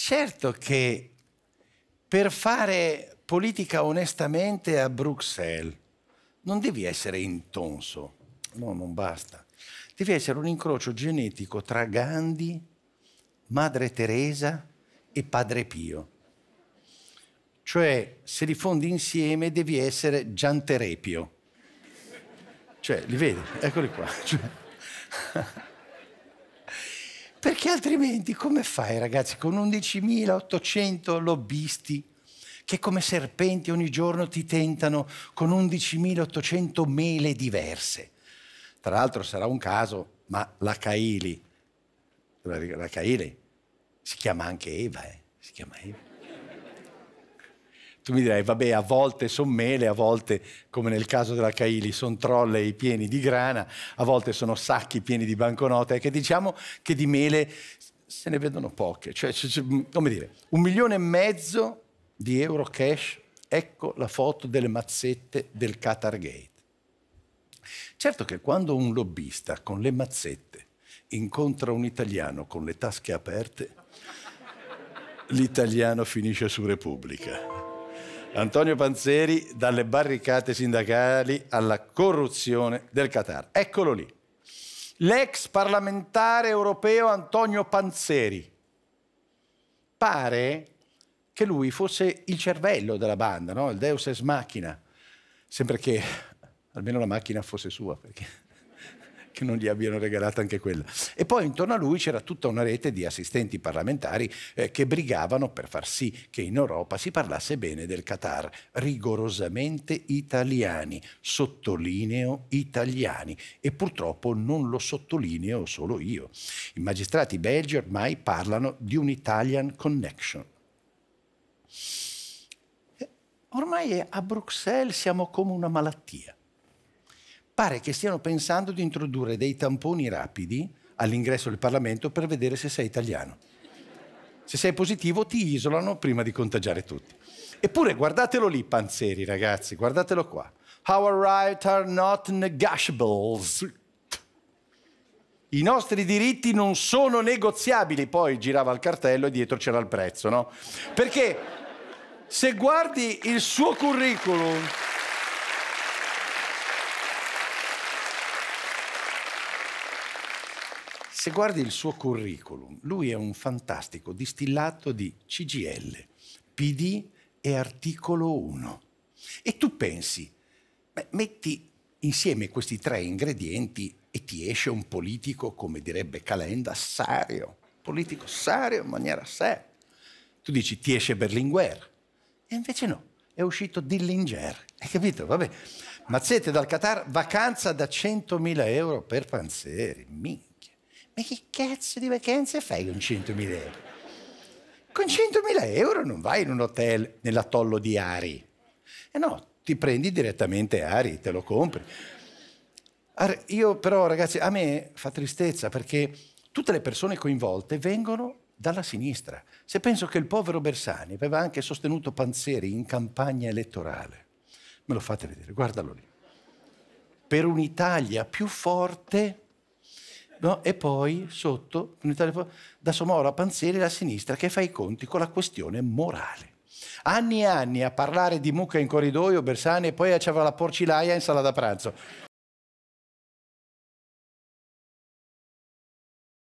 Certo che per fare politica onestamente a Bruxelles non devi essere intonso, no, non basta. Devi essere un incrocio genetico tra Gandhi, Madre Teresa e Padre Pio. Cioè, se li fondi insieme devi essere Gianterepio. Cioè, li vedi? Eccoli qua. Cioè... Perché altrimenti come fai ragazzi con 11.800 lobbisti che come serpenti ogni giorno ti tentano con 11.800 mele diverse? Tra l'altro sarà un caso, ma la Caili, la Caili si chiama anche Eva, eh? si chiama Eva. Tu mi direi, vabbè, a volte sono mele, a volte, come nel caso della Caili, sono trolley pieni di grana, a volte sono sacchi pieni di banconote, e che diciamo che di mele se ne vedono poche. Cioè, come dire, un milione e mezzo di euro cash, ecco la foto delle mazzette del Qatar Gate. Certo che quando un lobbista con le mazzette incontra un italiano con le tasche aperte, l'italiano finisce su Repubblica. Antonio Panzeri dalle barricate sindacali alla corruzione del Qatar. Eccolo lì. L'ex parlamentare europeo Antonio Panzeri. Pare che lui fosse il cervello della banda, no? il deus ex machina, sempre che almeno la macchina fosse sua, perché che non gli abbiano regalato anche quella. E poi intorno a lui c'era tutta una rete di assistenti parlamentari eh, che brigavano per far sì che in Europa si parlasse bene del Qatar, rigorosamente italiani, sottolineo italiani e purtroppo non lo sottolineo solo io. I magistrati belgi ormai parlano di un Italian Connection. Eh, ormai a Bruxelles siamo come una malattia pare che stiano pensando di introdurre dei tamponi rapidi all'ingresso del Parlamento per vedere se sei italiano. Se sei positivo ti isolano prima di contagiare tutti. Eppure guardatelo lì, panzeri ragazzi, guardatelo qua. Our rights are not negotiables. I nostri diritti non sono negoziabili. Poi girava il cartello e dietro c'era il prezzo, no? Perché se guardi il suo curriculum... Se guardi il suo curriculum, lui è un fantastico distillato di CGL, PD e articolo 1. E tu pensi, beh, metti insieme questi tre ingredienti e ti esce un politico, come direbbe Calenda, serio, politico serio in maniera seria. Tu dici ti esce Berlinguer, e invece no, è uscito Dillinger, hai capito? Vabbè. Mazzette dal Qatar, vacanza da 100.000 euro per Panzeri, mica. Ma che cazzo di vacanze fai con 100.000 euro? Con 100.000 euro non vai in un hotel nell'atollo di Ari. Eh no, ti prendi direttamente Ari, te lo compri. Io però ragazzi, a me fa tristezza perché tutte le persone coinvolte vengono dalla sinistra. Se penso che il povero Bersani aveva anche sostenuto Panzeri in campagna elettorale, me lo fate vedere, guardalo lì. Per un'Italia più forte no? e poi sotto, da Somora a Panzeri, la sinistra che fa i conti con la questione morale. Anni e anni a parlare di mucca in corridoio, Bersani, e poi a c'aveva la porcilaia in sala da pranzo.